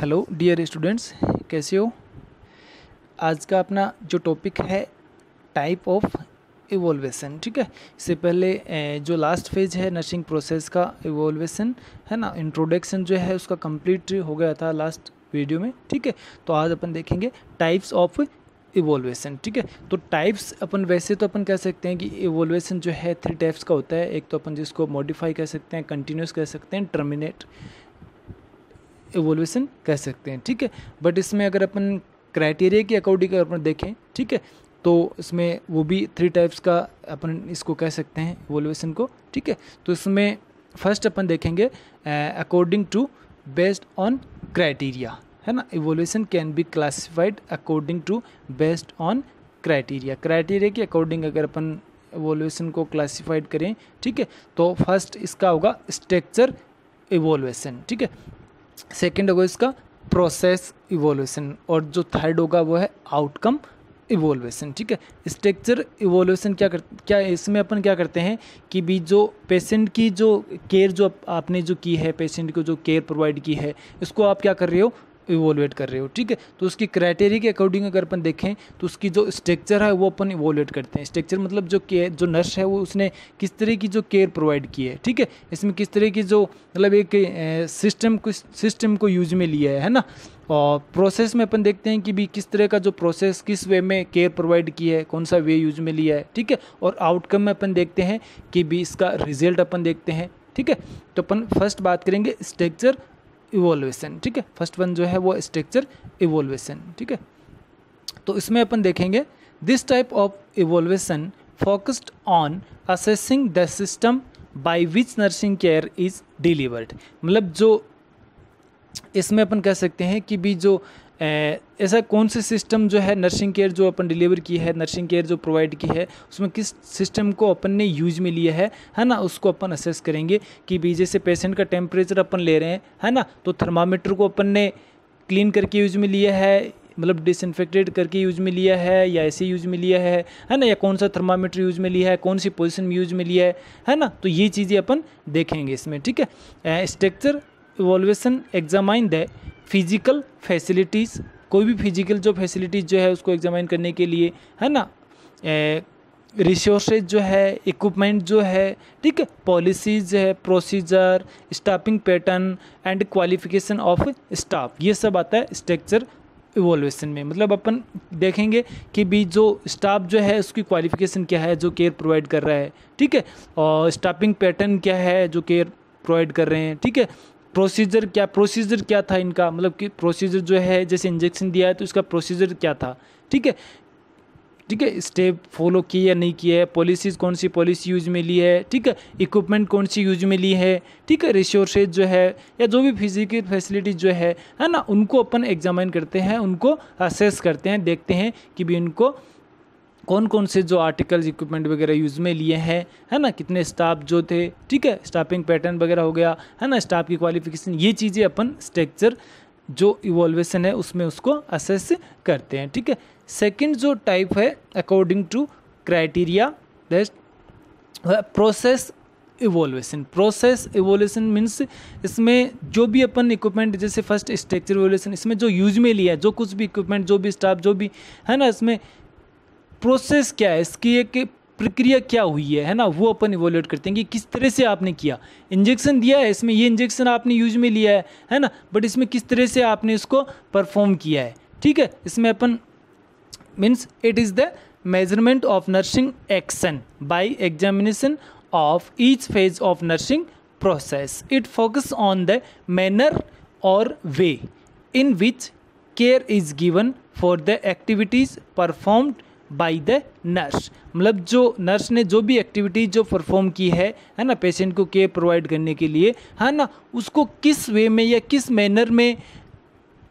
hello dear students कैसे हो आज का अपना जो टॉपिक है टाइप ऑफ इवोल्वेशन ठीक है इससे पहले जो लास्ट फेज है नर्सिंग प्रोसेस का इवोल्वेशन है ना इंट्रोडक्शन जो है उसका कंप्लीट हो गया था लास्ट वीडियो में ठीक है तो आज अपन देखेंगे टाइप्स ऑफ इवोल्वेशन ठीक है तो टाइप्स अपन वैसे तो अपन कह सकते हैं कि इवोल्वेशन जो है थ्री टाइप्स का होता है एक तो अपन जिसको मॉडिफाई कह सकते हैं कंटिन्यूस कह सकते हैं टर्मिनेट एवोल्यूशन कह सकते हैं ठीक है बट इसमें अगर अपन क्राइटेरिया के अकॉर्डिंग अपन देखें ठीक है तो इसमें वो भी थ्री टाइप्स का अपन इसको कह सकते हैं एवोल्यूशन को ठीक है तो इसमें फर्स्ट अपन देखेंगे according to based on criteria है ना evolution can be classified according to based on criteria criteria के अकॉर्डिंग अगर अपन इवोल्यूशन को क्लासिफाइड करें ठीक है तो फर्स्ट इसका होगा स्ट्रक्चर इवोल्यूशन ठीक है सेकेंड होगा इसका प्रोसेस इवोल्यूशन और जो थर्ड होगा वो है आउटकम इवोल्यूशन ठीक है स्ट्रक्चर इवोल्यूशन क्या कर क्या इसमें अपन क्या करते हैं कि भी जो पेशेंट की जो केयर जो आपने जो की है पेशेंट को जो केयर प्रोवाइड की है इसको आप क्या कर रहे हो इवोल्यूट कर रहे हो ठीक है तो उसकी क्राइटेरिया के अकॉर्डिंग अगर अपन देखें तो उसकी जो स्ट्रक्चर है वो अपन इवोल्यूट करते हैं स्ट्रक्चर मतलब जो केयर जो नर्स है वो उसने किस तरह की जो केयर प्रोवाइड की है ठीक है इसमें किस तरह की जो मतलब एक सिस्टम को सिस्टम को यूज में लिया है है ना और प्रोसेस में अपन देखते हैं कि भी किस तरह का जो प्रोसेस किस वे में केयर प्रोवाइड की है कौन सा वे यूज में लिया है ठीक है और आउटकम में अपन देखते हैं कि भी इसका रिजल्ट अपन देखते हैं ठीक है तो अपन फर्स्ट बात करेंगे स्ट्रक्चर इवोल्यूशन ठीक है फर्स्ट वन जो है वो स्ट्रक्चर इवोल्यूशन ठीक है तो इसमें अपन देखेंगे this type of evolution focused on assessing the system by which nursing care is delivered मतलब जो इसमें अपन कह सकते हैं कि भी जो ऐसा कौन से सिस्टम जो है नर्सिंग केयर जो अपन डिलीवर की है नर्सिंग केयर जो प्रोवाइड की है उसमें किस सिस्टम को अपन ने यूज में लिया है है ना उसको अपन असेस करेंगे कि भी जैसे पेशेंट का टेम्परेचर अपन ले रहे हैं है ना तो थर्मामीटर को अपन ने क्लीन करके यूज में लिया है मतलब डिसइनफेक्टेड करके यूज में लिया है या ऐसे यूज में लिया है है ना या कौन सा थर्मामीटर यूज में लिया है कौन सी पोजीशन में यूज में लिया है है ना तो ये चीज़ें अपन देखेंगे इसमें ठीक है structure evolution examine the physical facilities कोई भी फिजिकल जो फैसिलिटीज़ जो है उसको एग्जामाइन करने के लिए है ना रिसोर्सेज जो है इक्विपमेंट जो है ठीक है पॉलिसीज है procedure staffing pattern and qualification of staff ये सब आता है स्ट्रक्चर इवोल्यूशन में मतलब अपन देखेंगे कि भी जो स्टाफ जो है उसकी क्वालिफिकेशन क्या है जो केयर प्रोवाइड कर रहा है ठीक है और स्टाफिंग पैटर्न क्या है जो केयर प्रोवाइड कर रहे हैं ठीक है प्रोसीजर क्या प्रोसीजर क्या था इनका मतलब कि प्रोसीजर जो है जैसे इंजेक्शन दिया है तो इसका प्रोसीजर क्या था ठीक है ठीक है स्टेप फॉलो किए या नहीं किए है पॉलिसीज़ कौन सी पॉलिसी यूज में ली है ठीक है इक्विपमेंट कौन सी यूज में ली है ठीक है रिसोर्सेज जो है या जो भी फिजिकल फैसिलिटीज़ जो है है ना उनको अपन एग्जामिन करते हैं उनको असेस करते हैं देखते हैं कि भी उनको कौन कौन से जो आर्टिकल्स इक्विपमेंट वगैरह यूज़ में लिए हैं है ना कितने स्टाफ जो थे ठीक है स्टाफिंग पैटर्न वगैरह हो गया है ना स्टाफ की क्वालिफिकेशन ये चीज़ें अपन स्ट्रक्चर जो इवोल्वेशन है उसमें उसको असेस करते हैं ठीक है सेकेंड जो टाइप है according to criteria that process evolution process evolution means इसमें जो भी अपन इक्विपमेंट जैसे फर्स्ट स्ट्रक्चर इवोल्यूशन इसमें जो यूज में लिया है जो कुछ भी इक्विपमेंट जो भी स्टाफ जो भी है ना इसमें प्रोसेस क्या है इसकी एक प्रक्रिया क्या हुई है है ना वो अपन इवोल्यूट करते हैं कि किस तरह से आपने किया इंजेक्शन दिया है इसमें ये इंजेक्शन आपने यूज में लिया है है ना बट इसमें किस तरह से आपने इसको परफॉर्म किया है ठीक है इसमें अपन means it is the measurement of nursing action by examination of each phase of nursing process it focus on the manner और way in which care is given for the activities performed by the nurse मतलब जो nurse ने जो भी activity जो perform की है है ना पेशेंट को केयर प्रोवाइड करने के लिए है ना उसको किस वे में या किस मैनर में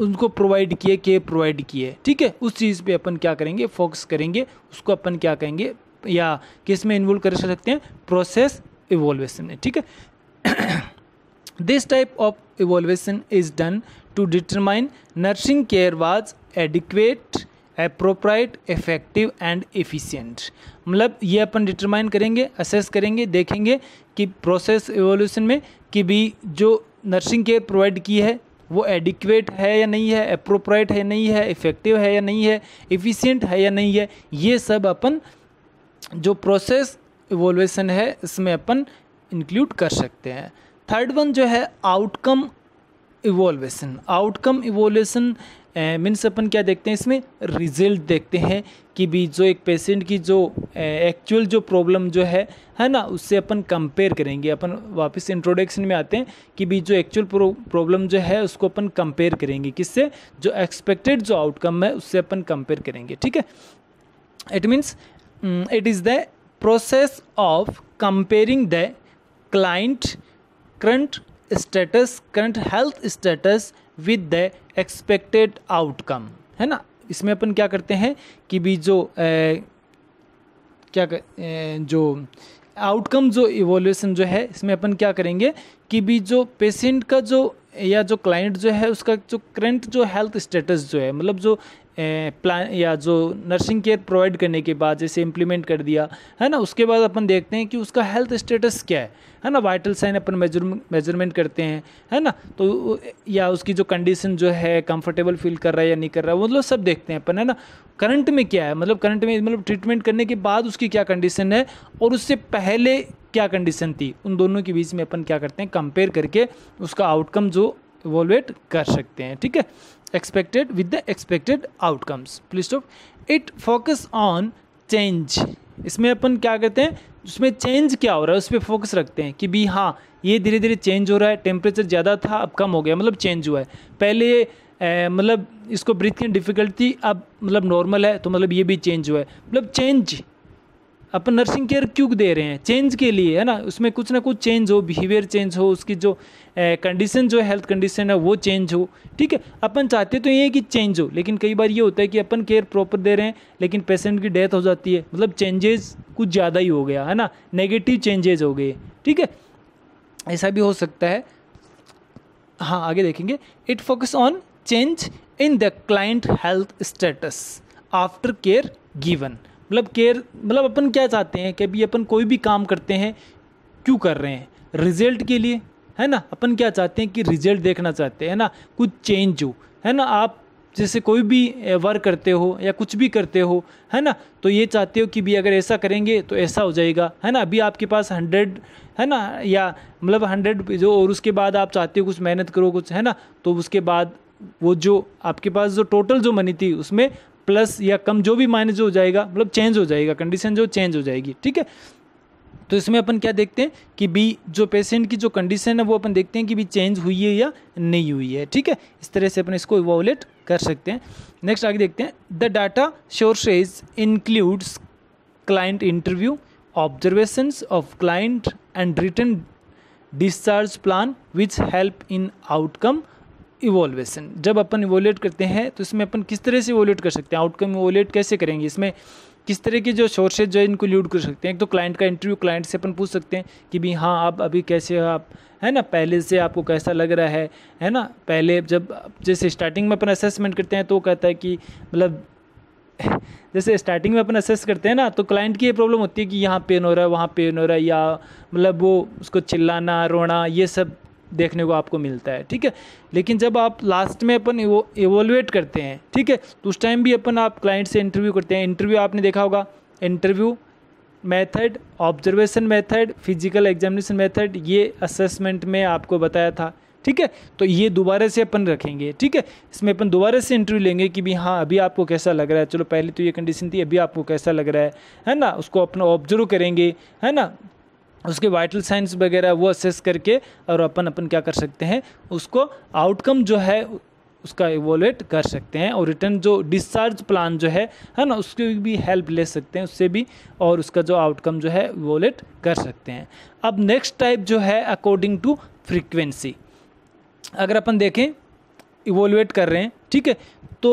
उनको प्रोवाइड किए केयर प्रोवाइड किए ठीक है उस चीज़ पे अपन क्या करेंगे फोकस करेंगे उसको अपन क्या कहेंगे या किस में इन्वॉल्व कर सकते हैं प्रोसेस इवोल्वेशन में ठीक है this type of evaluation is done to determine nursing care was adequate appropriate effective and efficient मतलब ये अपन डिटरमाइन करेंगे असेस करेंगे देखेंगे कि प्रोसेस एवोल्यूशन में कि भी जो नर्सिंग केयर प्रोवाइड की है वो एडिक्वेट है या नहीं है अप्रोप्राइट है नहीं है इफेक्टिव है या नहीं है इफ़िशियंट है या नहीं है ये सब अपन जो प्रोसेस इवोल्यूशन है इसमें अपन इंक्लूड कर सकते हैं थर्ड वन जो है outcome evolution outcome evolution means अपन क्या देखते हैं इसमें रिजल्ट देखते हैं कि भी जो एक पेशेंट की जो एक्चुअल जो प्रॉब्लम जो है है ना उससे अपन कंपेयर करेंगे अपन वापस इंट्रोडक्शन में आते हैं कि भी जो एक्चुअल प्रॉब्लम जो है उसको अपन कंपेयर करेंगे किससे जो एक्सपेक्टेड जो आउटकम है उससे अपन कंपेयर करेंगे ठीक है it means it is the process of comparing the client current status current health status with the expected outcome है ना इसमें अपन क्या करते हैं कि भी जो ए, क्या कर, ए, जो आउटकम जो इवोल्यूशन जो है इसमें अपन क्या करेंगे कि भी जो पेशेंट का जो या जो क्लाइंट जो है उसका जो करंट जो हेल्थ स्टेटस जो है मतलब जो प्लान या जो नर्सिंग केयर प्रोवाइड करने के बाद जैसे इम्प्लीमेंट कर दिया है ना उसके बाद अपन देखते हैं कि उसका हेल्थ स्टेटस क्या है है ना वाइटल साइन अपन मेजर मेजरमेंट करते हैं है ना तो या उसकी जो कंडीशन जो है कंफर्टेबल फील कर रहा है या नहीं कर रहा है मतलब सब देखते हैं अपन है ना करंट में क्या है मतलब करंट में मतलब ट्रीटमेंट करने के बाद उसकी क्या कंडीशन है और उससे पहले क्या कंडीशन थी उन दोनों के बीच में अपन क्या करते हैं कंपेयर करके उसका आउटकम जो इवोल्वेट कर सकते हैं ठीक है expected with the expected outcomes please stop it focus on change इसमें अपन क्या करते हैं उसमें चेंज क्या हो रहा है उस पर फोकस रखते हैं कि भी हाँ ये धीरे धीरे चेंज हो रहा है टेम्परेचर ज़्यादा था अब कम हो गया मतलब चेंज हुआ है पहले मतलब इसको ब्रीथ की डिफ़िकल्ट थी अब मतलब नॉर्मल है तो मतलब ये भी चेंज हुआ है मतलब चेंज अपन नर्सिंग केयर क्यों दे रहे हैं चेंज के लिए है ना उसमें कुछ ना कुछ चेंज हो बिहेवियर चेंज हो उसकी जो कंडीशन जो हेल्थ कंडीशन है वो चेंज हो ठीक है अपन चाहते तो ये है कि चेंज हो लेकिन कई बार ये होता है कि अपन केयर प्रॉपर दे रहे हैं लेकिन पेशेंट की डेथ हो जाती है मतलब चेंजेस कुछ ज़्यादा ही हो गया है ना नेगेटिव चेंजेज हो गए ठीक है ऐसा भी हो सकता है हाँ आगे देखेंगे it focus on change in the client health status after care given मतलब केयर मतलब अपन क्या चाहते हैं कि अभी अपन कोई भी काम करते हैं क्यों कर रहे हैं रिजल्ट के लिए है ना अपन क्या चाहते हैं कि रिजल्ट देखना चाहते हैं ना कुछ चेंज हो है ना आप जैसे कोई भी वर्क करते हो या कुछ भी करते हो है ना तो ये चाहते हो कि भी अगर ऐसा करेंगे तो ऐसा हो जाएगा है ना अभी आपके पास हंड्रेड है ना या मतलब हंड्रेड जो और उसके बाद आप चाहते हो कुछ मेहनत करो कुछ है ना तो उसके बाद वो जो आपके पास जो टोटल जो मनी थी उसमें प्लस या कम जो भी माइनस हो जाएगा मतलब चेंज हो जाएगा कंडीशन जो चेंज हो जाएगी ठीक है तो इसमें अपन क्या देखते हैं कि बी जो पेशेंट की जो कंडीशन है वो अपन देखते हैं कि भी चेंज हुई है या नहीं हुई है ठीक है इस तरह से अपन इसको इवोलेट कर सकते हैं नेक्स्ट आगे देखते हैं the data sources includes client interview observations of client and return discharge plan which help in outcome evaluation जब अपन इवोल्यूट करते हैं तो इसमें अपन किस तरह से इवोल्यूट कर सकते हैं आउटकम इवोलेट कैसे करेंगे इसमें किस तरह के जो सोर्सेज जो है इनको ल्यूड कर सकते हैं एक तो क्लाइंट का इंटरव्यू क्लाइंट से अपन पूछ सकते हैं कि भाई हाँ आप अभी कैसे हो आप है ना पहले से आपको कैसा लग रहा है है ना पहले जब जैसे स्टार्टिंग में अपन असेसमेंट करते हैं तो कहता है कि मतलब जैसे स्टार्टिंग में अपन असेस करते हैं ना तो क्लाइंट की ये प्रॉब्लम होती है कि यहाँ पेन हो रहा है वहाँ पेन हो रहा है या मतलब वो उसको चिल्लाना रोना ये सब देखने को आपको मिलता है ठीक है लेकिन जब आप लास्ट में अपन एवोलुएट करते हैं ठीक है तो उस टाइम भी अपन आप क्लाइंट से इंटरव्यू करते हैं इंटरव्यू आपने देखा होगा interview method observation method physical examination method ये असेसमेंट में आपको बताया था ठीक है तो ये दोबारा से अपन रखेंगे ठीक है इसमें अपन दोबारा से इंटरव्यू लेंगे कि भी हाँ अभी आपको कैसा लग रहा है चलो पहले तो ये कंडीशन थी अभी आपको कैसा लग रहा है है ना उसको अपना ऑब्जर्व करेंगे है ना उसके वाइटल साइंस वगैरह वो असेस करके और अपन अपन क्या कर सकते हैं उसको आउटकम जो है उसका इवोलेट कर सकते हैं और रिटर्न जो डिस्चार्ज प्लान जो है है ना उसकी भी हेल्प ले सकते हैं उससे भी और उसका जो आउटकम जो है इवोलेट कर सकते हैं अब नेक्स्ट टाइप जो है अकॉर्डिंग टू फ्रीक्वेंसी अगर अपन देखें इवोलुएट कर रहे हैं ठीक है तो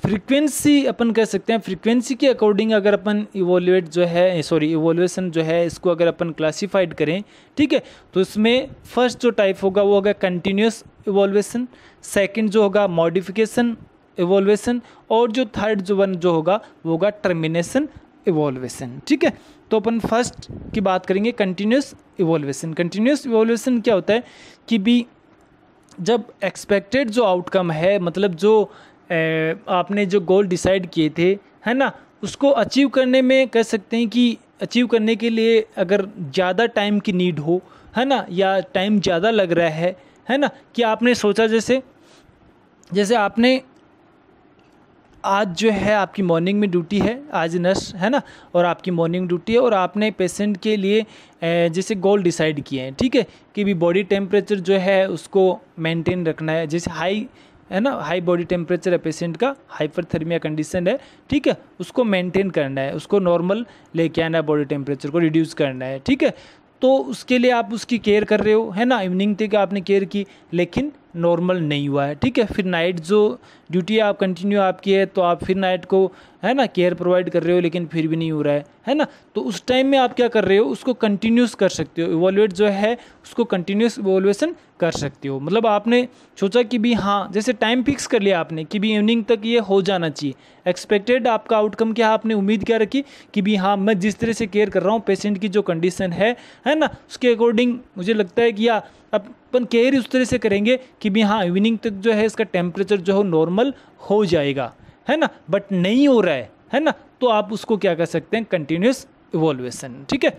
फ्रीक्वेंसी अपन कह सकते हैं फ्रीक्वेंसी के अकॉर्डिंग अगर अपन इवोल्यूट जो है सॉरी इवोल्यूशन जो है इसको अगर अपन क्लासिफाइड करें ठीक है तो इसमें फर्स्ट जो टाइप होगा वो होगा कंटिन्यूस इवोल्यूशन सेकंड जो होगा मॉडिफिकेशन इवोल्यूशन और जो थर्ड जो वन जो होगा वो होगा टर्मिनेशन इवोल्यूशन ठीक है तो अपन फर्स्ट की बात करेंगे कंटिन्यूस इवोल्यूशन कंटिन्यूस इवोल्यूशन क्या होता है कि भी जब एक्सपेक्टेड जो आउटकम है मतलब जो आपने जो गोल डिसाइड किए थे है ना उसको अचीव करने में कह सकते हैं कि अचीव करने के लिए अगर ज़्यादा टाइम की नीड हो है ना या टाइम ज़्यादा लग रहा है है ना कि आपने सोचा जैसे जैसे आपने आज जो है आपकी मॉर्निंग में ड्यूटी है आज नर्स है ना और आपकी मॉर्निंग ड्यूटी है और आपने पेशेंट के लिए जैसे गोल डिसाइड किए हैं ठीक है कि भी बॉडी टेम्परेचर जो है उसको मेंटेन रखना है जैसे हाई है ना हाई बॉडी टेम्परेचर है पेशेंट का हाइपरथर्मिया कंडीशन है ठीक है उसको मेंटेन करना है उसको नॉर्मल लेके आना है बॉडी टेम्परेचर को रिड्यूस करना है ठीक है तो उसके लिए आप उसकी केयर कर रहे हो है ना इवनिंग तक आपने केयर की लेकिन नॉर्मल नहीं हुआ है ठीक है फिर नाइट जो ड्यूटी आप कंटिन्यू आपकी है तो आप फिर नाइट को है ना केयर प्रोवाइड कर रहे हो लेकिन फिर भी नहीं हो रहा है है ना तो उस टाइम में आप क्या कर रहे हो उसको कंटिन्यूस कर सकते हो इवोल्यूट जो है उसको कंटिन्यूस इवोल्यूशन कर सकते हो मतलब आपने सोचा कि भी हाँ जैसे टाइम फिक्स कर लिया आपने कि भी इवनिंग तक ये हो जाना चाहिए एक्सपेक्टेड आपका आउटकम क्या आपने उम्मीद क्या रखी कि भी हाँ मैं जिस तरह से केयर कर रहा हूँ पेशेंट की जो कंडीशन है है ना उसके अकॉर्डिंग मुझे लगता है कि या अपन केयर उस तरह से करेंगे कि भी हाँ इवनिंग तक जो है इसका टेम्परेचर जो है नॉर्मल हो जाएगा है ना बट नहीं हो रहा है है ना तो आप उसको क्या कर सकते हैं कंटिन्यूस इवोल्यूशन ठीक है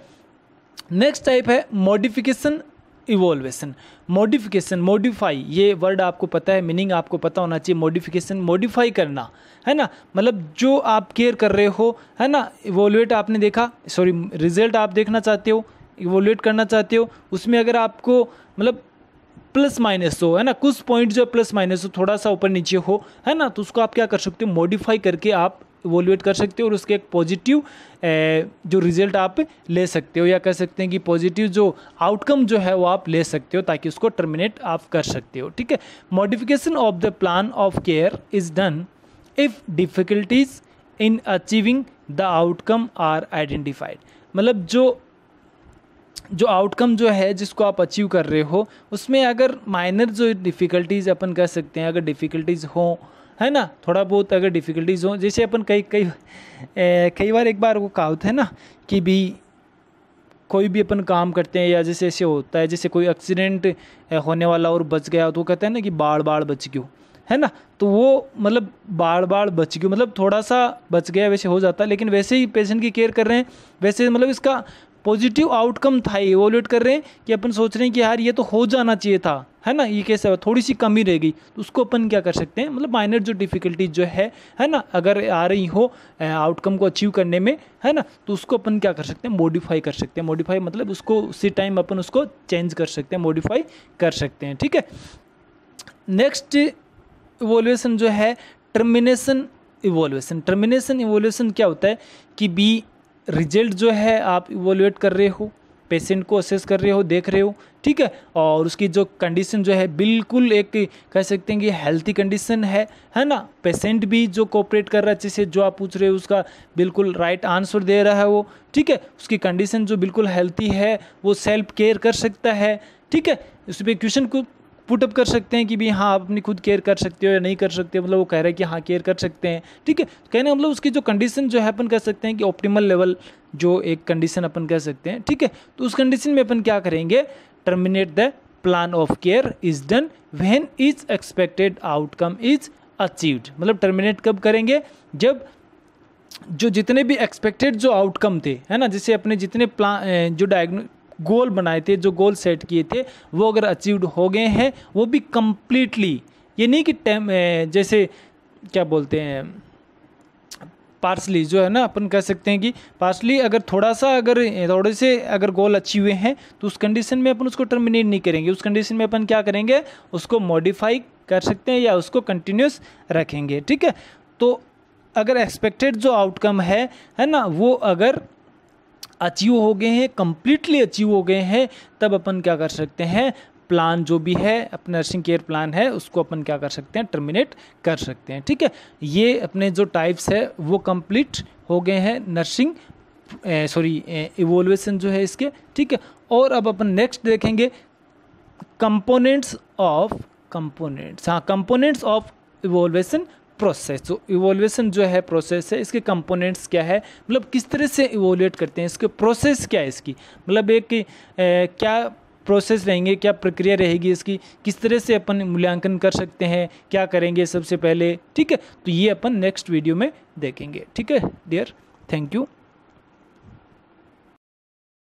नेक्स्ट टाइप है मॉडिफिकेशन इवोल्वेशन मॉडिफिकेशन मॉडिफाई ये वर्ड आपको पता है मीनिंग आपको पता होना चाहिए मॉडिफिकेशन मॉडिफाई करना है ना मतलब जो आप केयर कर रहे हो है ना इवोल्वेट आपने देखा सॉरी रिजल्ट आप देखना चाहते हो इवोल्यूट करना चाहते हो उसमें अगर आपको मतलब प्लस माइनस हो है ना कुछ पॉइंट जो प्लस माइनस हो थोड़ा सा ऊपर नीचे हो है ना तो उसको आप क्या कर सकते हो मॉडिफाई करके आप इवोल्यूएट कर सकते हो और उसके एक पॉजिटिव जो रिजल्ट आप ले सकते हो या कह सकते हैं कि पॉजिटिव जो आउटकम जो है वो आप ले सकते हो ताकि उसको टर्मिनेट आप कर सकते हो ठीक है modification of the plan of care is done if difficulties in achieving the outcome are identified मतलब जो जो आउटकम जो है जिसको आप अचीव कर रहे हो उसमें अगर माइनर जो डिफ़िकल्टीज़ अपन कह सकते हैं अगर डिफ़िकल्टीज़ हों है ना थोड़ा बहुत अगर डिफ़िकल्टीज़ हो जैसे अपन कई कई कई बार एक बार वो कहावत है ना कि भी कोई भी अपन काम करते हैं या जैसे ऐसे होता है जैसे कोई एक्सीडेंट होने वाला और बच गया तो वो कहते हैं ना कि बाढ़ बाढ़ बच गयो है ना तो वो मतलब बाढ़ बाढ़ बच गयो मतलब थोड़ा सा बच गया वैसे हो जाता है लेकिन वैसे ही पेशेंट की केयर कर रहे हैं वैसे मतलब इसका पॉजिटिव आउटकम था ये इवोल्यूट कर रहे हैं कि अपन सोच रहे हैं कि यार ये तो हो जाना चाहिए था है ना ये कैसे हो थोड़ी सी कमी रह गई तो उसको अपन क्या कर सकते हैं मतलब माइनर जो डिफ़िकल्टीज जो है है ना अगर आ रही हो आउटकम को अचीव करने में है ना तो उसको अपन क्या कर सकते हैं मॉडिफाई कर सकते हैं मॉडिफाई मतलब उसको उसी टाइम अपन उसको चेंज कर सकते हैं मॉडिफाई कर सकते हैं ठीक है नेक्स्ट इवोल्यूशन जो है टर्मिनेशन इवोल्यूशन टर्मिनेशन इवोल्यूशन क्या होता है कि बी रिजल्ट जो है आप इवोल्यूएट कर रहे हो पेशेंट को असेस कर रहे हो देख रहे हो ठीक है और उसकी जो कंडीशन जो है बिल्कुल एक कह सकते हैं कि हेल्थी कंडीशन है है ना पेशेंट भी जो कोऑपरेट कर रहा है अच्छे से जो आप पूछ रहे हो उसका बिल्कुल राइट आंसर दे रहा है वो ठीक है उसकी कंडीशन जो बिल्कुल हेल्थी है वो सेल्फ केयर कर सकता है ठीक है उस पर क्वेश्चन को पुटअप कर सकते हैं कि भाई हाँ आप अपनी खुद केयर कर सकते हो या नहीं कर सकते मतलब वो कह रहे हैं कि हाँ केयर कर सकते हैं ठीक है कहने मतलब उसकी जो कंडीशन जो है अपन कह सकते हैं कि ऑप्टिमल लेवल जो एक कंडीशन अपन कह सकते हैं ठीक है तो उस कंडीशन में अपन क्या करेंगे terminate the plan of care is done when is expected outcome is achieved मतलब टर्मिनेट कब करेंगे जब जो जितने भी एक्सपेक्टेड जो आउटकम थे है ना जैसे अपने जितने प्लान जो डायग्नो गोल बनाए थे जो गोल सेट किए थे वो अगर अचीव्ड हो गए हैं वो भी कम्प्लीटली ये नहीं कि टेम जैसे क्या बोलते हैं पार्सली जो है ना अपन कह सकते हैं कि पार्सली अगर थोड़ा सा अगर थोड़े से अगर गोल अच्छी हुए हैं तो उस कंडीशन में अपन उसको टर्मिनेट नहीं करेंगे उस कंडीशन में अपन क्या करेंगे उसको मॉडिफाई कर सकते हैं या उसको कंटिन्यूस रखेंगे ठीक है तो अगर एक्सपेक्टेड जो आउटकम है है ना वो अगर अचीव हो गए हैं कम्प्लीटली अचीव हो गए हैं तब अपन क्या कर सकते हैं प्लान जो भी है अपना नर्सिंग केयर प्लान है उसको अपन क्या कर सकते हैं टर्मिनेट कर सकते हैं ठीक है ये अपने जो टाइप्स है वो कंप्लीट हो गए हैं नर्सिंग सॉरी इवोल्यूशन जो है इसके ठीक है और अब अपन नेक्स्ट देखेंगे कंपोनेंट्स ऑफ कंपोनेंट्स हाँ कंपोनेंट्स ऑफ इवोल्यूशन प्रोसेस तो इवोल्यूशन जो है प्रोसेस है इसके कंपोनेंट्स क्या है मतलब किस तरह से इवोल्यूट करते हैं इसके प्रोसेस क्या है इसकी मतलब एक ए, क्या प्रोसेस रहेंगे क्या प्रक्रिया रहेगी इसकी किस तरह से अपन मूल्यांकन कर सकते हैं क्या करेंगे सबसे पहले ठीक है तो ये अपन नेक्स्ट वीडियो में देखेंगे ठीक है डियर थैंक यू